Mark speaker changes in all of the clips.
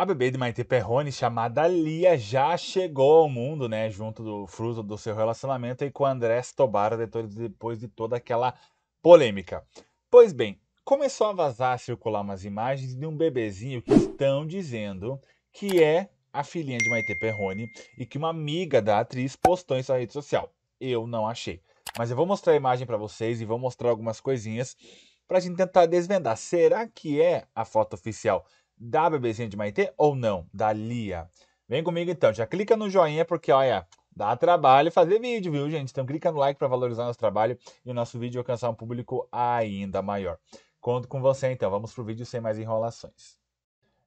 Speaker 1: A bebê de Maite Perrone, chamada Lia, já chegou ao mundo, né? Junto do fruto do seu relacionamento e com André Stobara, depois de toda aquela polêmica. Pois bem, começou a vazar, a circular umas imagens de um bebezinho que estão dizendo que é a filhinha de Maite Perrone e que uma amiga da atriz postou em sua rede social. Eu não achei. Mas eu vou mostrar a imagem para vocês e vou mostrar algumas coisinhas para a gente tentar desvendar. Será que é a foto oficial da bebezinha de Maitê ou não? Da Lia. Vem comigo então, já clica no joinha porque, olha, dá trabalho fazer vídeo, viu, gente? Então clica no like para valorizar nosso trabalho e o nosso vídeo alcançar um público ainda maior. Conto com você então, vamos pro vídeo sem mais enrolações.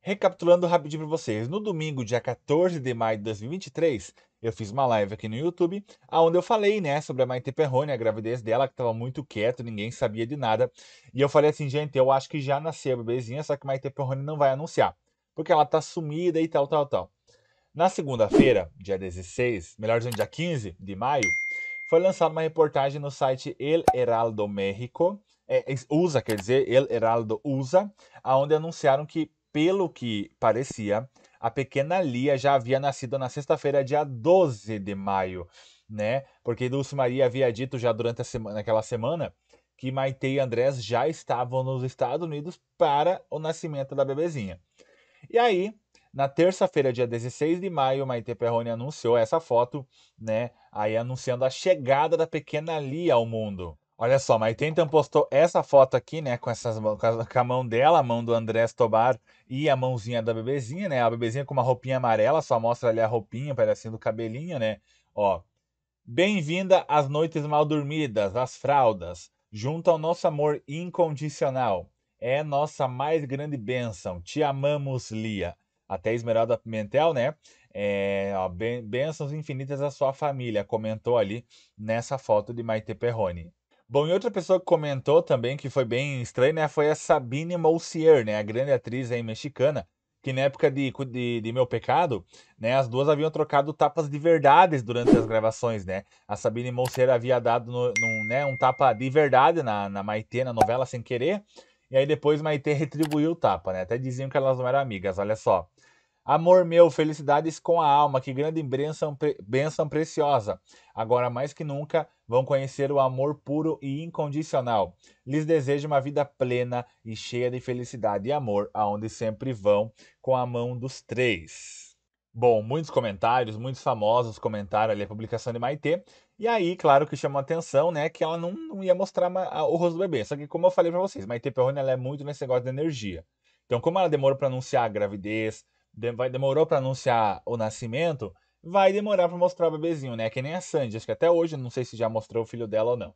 Speaker 1: Recapitulando rapidinho para vocês, no domingo, dia 14 de maio de 2023, eu fiz uma live aqui no YouTube, onde eu falei, né, sobre a Maite Perrone, a gravidez dela, que estava muito quieto, ninguém sabia de nada. E eu falei assim, gente, eu acho que já nasceu a bebezinha, só que Maite Perrone não vai anunciar, porque ela tá sumida e tal, tal, tal. Na segunda-feira, dia 16, melhor dizendo, dia 15 de maio, foi lançada uma reportagem no site El Heraldo México, é, usa, quer dizer, El Heraldo usa, aonde anunciaram que pelo que parecia, a pequena Lia já havia nascido na sexta-feira, dia 12 de maio, né? Porque Dulce Maria havia dito já durante a semana, naquela semana que Maite e Andrés já estavam nos Estados Unidos para o nascimento da bebezinha. E aí, na terça-feira, dia 16 de maio, Maite Perrone anunciou essa foto, né? Aí anunciando a chegada da pequena Lia ao mundo. Olha só, então postou essa foto aqui, né, com, essas, com a mão dela, a mão do André Tobar e a mãozinha da bebezinha, né? A bebezinha com uma roupinha amarela, só mostra ali a roupinha, pedacinho do cabelinho, né? Ó. Bem-vinda às noites mal dormidas, às fraldas, junto ao nosso amor incondicional. É nossa mais grande bênção. Te amamos, Lia. Até Esmeralda Pimentel, né? É, ó, bênçãos infinitas à sua família, comentou ali nessa foto de Maite Perrone. Bom, e outra pessoa que comentou também que foi bem estranha né, foi a Sabine Moussier, né, a grande atriz aí mexicana, que na época de, de, de, Meu Pecado, né, as duas haviam trocado tapas de verdades durante as gravações, né? A Sabine Moussier havia dado no, né, um tapa de verdade na, na Maitê, na novela, sem querer, e aí depois Maitê retribuiu o tapa, né? Até diziam que elas não eram amigas, olha só. Amor meu, felicidades com a alma, que grande bênção, bênção preciosa. Agora mais que nunca, vão conhecer o amor puro e incondicional. Lhes desejo uma vida plena e cheia de felicidade e amor, aonde sempre vão, com a mão dos três. Bom, muitos comentários, muitos famosos comentaram ali a publicação de Maitê. E aí, claro que chamou a atenção, né, que ela não, não ia mostrar o rosto do bebê. Só que, como eu falei para vocês, Maitê Perrone, ela é muito nesse negócio de energia. Então, como ela demorou para anunciar a gravidez, demorou para anunciar o nascimento, vai demorar para mostrar o bebezinho, né? Que nem a Sandy, acho que até hoje, não sei se já mostrou o filho dela ou não.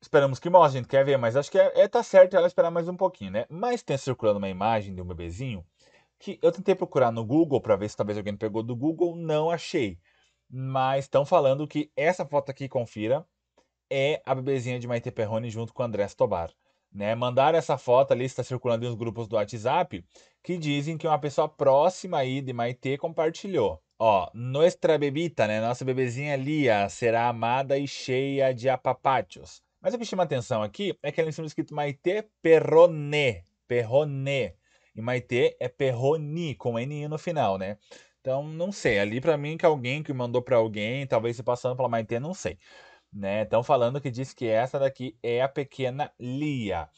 Speaker 1: Esperamos que mostre, a gente quer ver, mas acho que é, é tá certo ela esperar mais um pouquinho, né? Mas tem circulando uma imagem de um bebezinho que eu tentei procurar no Google para ver se talvez alguém pegou do Google, não achei. Mas estão falando que essa foto aqui, confira, é a bebezinha de Maite Perrone junto com o André Tobar. Né? Mandaram essa foto ali, está circulando nos grupos do WhatsApp, que dizem que uma pessoa próxima aí de Maitê compartilhou. Ó, nuestra bebita, né? Nossa bebezinha Lia será amada e cheia de apapátios. Mas o que chama atenção aqui é que ali está escrito Maitê Perroné. Perroné. E Maitê é Perroni, com N no final, né? Então, não sei. Ali, para mim, que alguém que mandou para alguém, talvez se passando pela Maitê, não sei né? Estão falando que diz que essa daqui é a pequena Lia.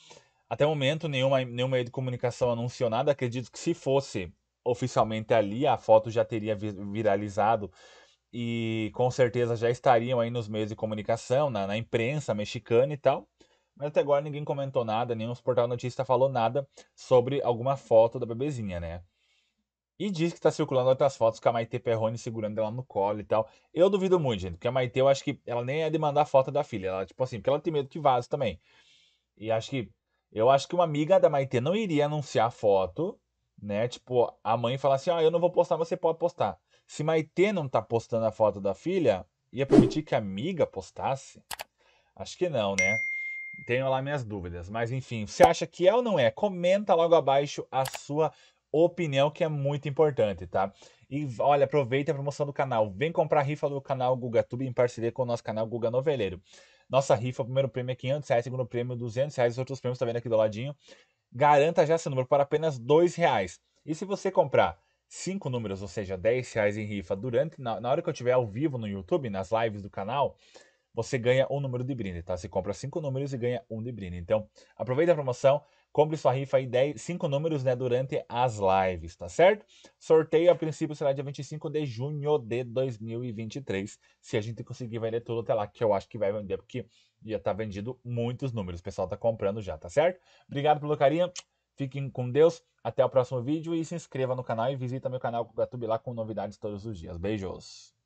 Speaker 1: Até o momento, nenhuma, nenhum meio de comunicação anunciou nada. Acredito que se fosse oficialmente a Lia, a foto já teria viralizado e com certeza já estariam aí nos meios de comunicação, na, na imprensa mexicana e tal. Mas até agora ninguém comentou nada, nenhum portal notícia falou nada sobre alguma foto da bebezinha, né? E diz que tá circulando outras fotos com a Maite Perrone segurando ela no colo e tal. Eu duvido muito, gente, porque a Maite, eu acho que ela nem é de mandar foto da filha. Ela, tipo assim, porque ela tem medo que vaze também. E acho que. Eu acho que uma amiga da Maite não iria anunciar a foto, né? Tipo, a mãe fala assim: ah, eu não vou postar, você pode postar. Se Maite não tá postando a foto da filha, ia permitir que a amiga postasse? Acho que não, né? Tenho lá minhas dúvidas, mas enfim, você acha que é ou não é? Comenta logo abaixo a sua opinião que é muito importante, tá? E olha, aproveita a promoção do canal. Vem comprar a rifa do canal GugaTube em parceria com o nosso canal Guga Noveleiro. Nossa rifa, primeiro prêmio é 500 reais, segundo prêmio 200 reais, os outros prêmios tá vendo aqui do ladinho. Garanta já seu número por apenas 2 reais. E se você comprar cinco números, ou seja, 10 reais em rifa, durante na, na hora que eu estiver ao vivo no YouTube, nas lives do canal, você ganha um número de brinde, tá? Você compra cinco números e ganha um de brinde. Então, aproveita a promoção. Compre sua rifa aí 10, 5 números né, durante as lives, tá certo? Sorteio a princípio será dia 25 de junho de 2023. Se a gente conseguir vender tudo até lá, que eu acho que vai vender, porque já tá vendido muitos números. O pessoal tá comprando já, tá certo? Obrigado pelo carinho. Fiquem com Deus. Até o próximo vídeo e se inscreva no canal e visita meu canal Gatubi lá com novidades todos os dias. Beijos!